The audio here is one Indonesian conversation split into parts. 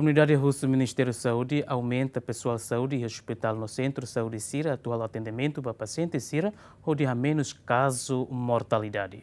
comunidade russa do Ministério da Saúde aumenta pessoal de saúde e hospital no Centro de Saúde Sira. Atual atendimento para pacientes Sira, onde há menos caso mortalidade.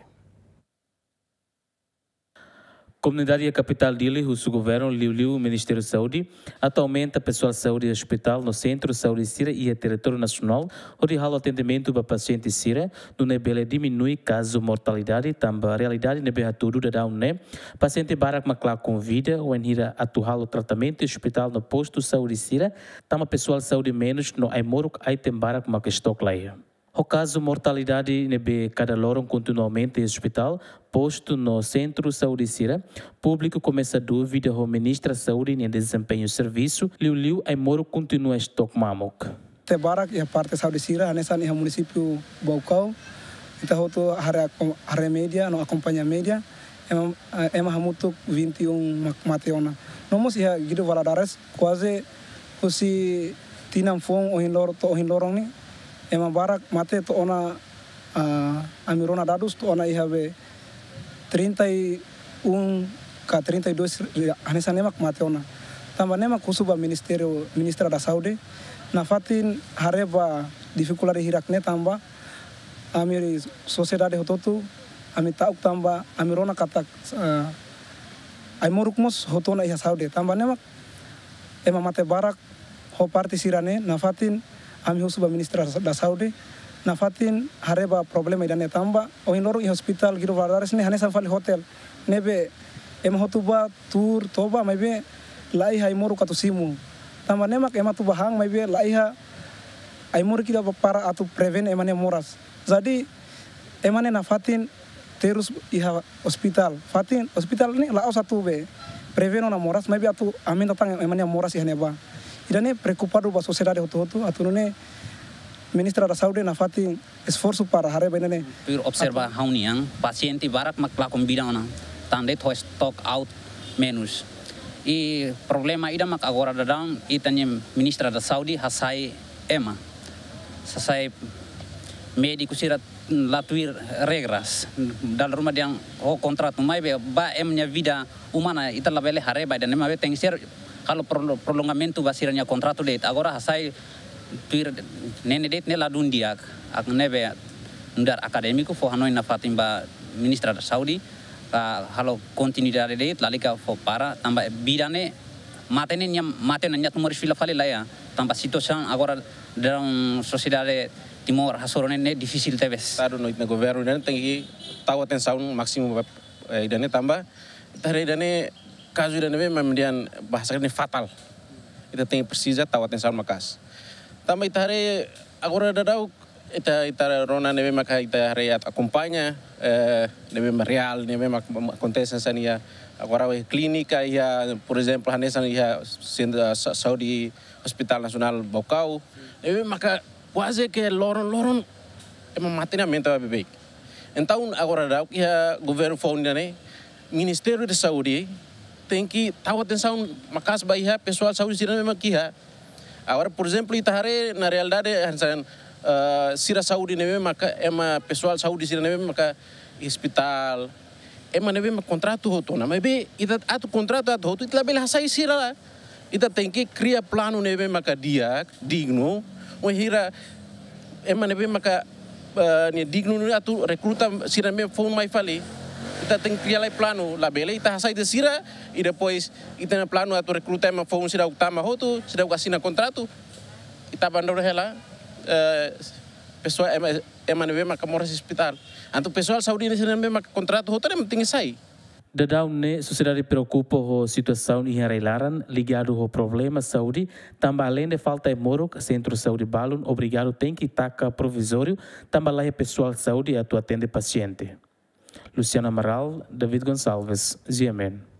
Comunidade e a capital de Ili, o seu governo o Ministério da Saúde. Atualmente, a pessoal de saúde do hospital no centro, saúde Sira e a território nacional, onde o atendimento para paciente Sira, do Nebele diminui caso mortalidade, também a realidade Nebele tudo da Daune. Né. Paciente Barak Maclá com vida, ou enira atual o tratamento hospital no posto saúde Sira, também tá pessoal de saúde menos no Aimoruk Aitem Barak Macastoc Leia. O caso mortalidade NB cadaloram continuamente em hospital, posto no Centro Saúde Sira. Público começa a dúvida o ministro da Saúde em desempenho serviço. Liu Liu moro continua em Tokmamok. Tebara, que é parte da Saúde Sira, nessa é município Baucau. Então, eu a área média, não acompanha média. É uma muito 21 mateona. Não mas é Guido Valadares, quase, se tinham fome ou em loro, ou em loro, ema barak mate to ona uh, ami rona dadus to ona ihabe 31 um ka 32 ya, anesa nemak mate ona tamba nemak kusuba ministerio ministra da saudi na fatin hareba difikulari hirakne tamba ami sociedade hototu ami tauk tamba ami rona katak uh, ai moruk mos hotona iha saudi tamba nemak ema mate barak ho partisirane sirane na fatin ami ba ministra da saudi nafatin hareba problema idane tamba o inoru i hospital giro vardares ne hane fali hotel nebe em ba tur toba mebe lai hai moru simu. tamba nemak ema tuba bahang, mebe lai ha ai moru kida para atu preven emane moras jadi emane nafatin terus iha hospital fatin hospital ni lao satu be preven ona moras mebe atu amin datang emane moras ihane ba Irane preocupado para a sociedade hoto hoto a ministra da saúde na fati esforço para hare benene. pir observa hauniang paciente barak maklakon bidana tande to stock out menus. I problema ida mak agora da dam tanye ministra da Saudi hasai ema. sasai médico sirat latuir regras dal rumah yang ho oh, kontrat mai ba emnya vida umana ita labele hare ba dan ema be kalau prolongamento vai kontrak contrato dele. Agora hasai tuir nene det nela dundia ak nebe ndar akademiku fo hanoi na fatimba ministra saudi ka halo continuidade det lalika fo para tamba bidane matene nya matene nya tumor fila fale laya tamba situasian agora dalam sociedade timor hasorone ne difisil teves taru noit ne governo nene tengi que saun maksimum máximo eh, idane tamba tare idane kasus ini memang dia bahasa ini fatal. kita tinggi precisa tawat sama makas. Tambah itu hari aku rada tahu kita ita rona ini maka kita hari at acompanha memang eh, real neve memang acontece em aku agora klinik clínica e por exemplo hanesa ya, ya, ya eh, hospital Nasional Bokau. Ini maka quase ke lorong-lorong emang matinya matinamento lebih baik Entah aku rada tahu que ya governo funda Saudi Saudi, tem que ten atenção uma casa bahia pessoal saúde sirana mesmo aqui ha agora por exemplo itahare na realidade hansan uh, eh, sira neve maka ema uma saudi saúde sirana mesmo maka hospital é uma neve contrato hoto na mas be ita ato contrato ato hoto itla bela sai sira lá ita tem que criar plano neve maka dia digno o hira é uma neve maka eh, ni digno atu recruta sirana mesmo foi mais falei Ita tem que lá plano lá bela, ita sai de sira e depois ita na plano a tu recruta uma foi um sira utama hoto, sira que assina contrato. Ita bandor hela eh, pessoa é maneve ma kamor hospital. Anto pessoal saúde saudina sira mesmo contrato hoto nem tem sai. Dadau ne sociedade preocupa com situação em arreglaran ligado ao problema saúde, também além de falta de moro centro saúde balon obrigado tem que taca provisório, também lá é pessoal saúde a tu atende paciente. Luciano Amaral, David Gonçalves, Ziamen.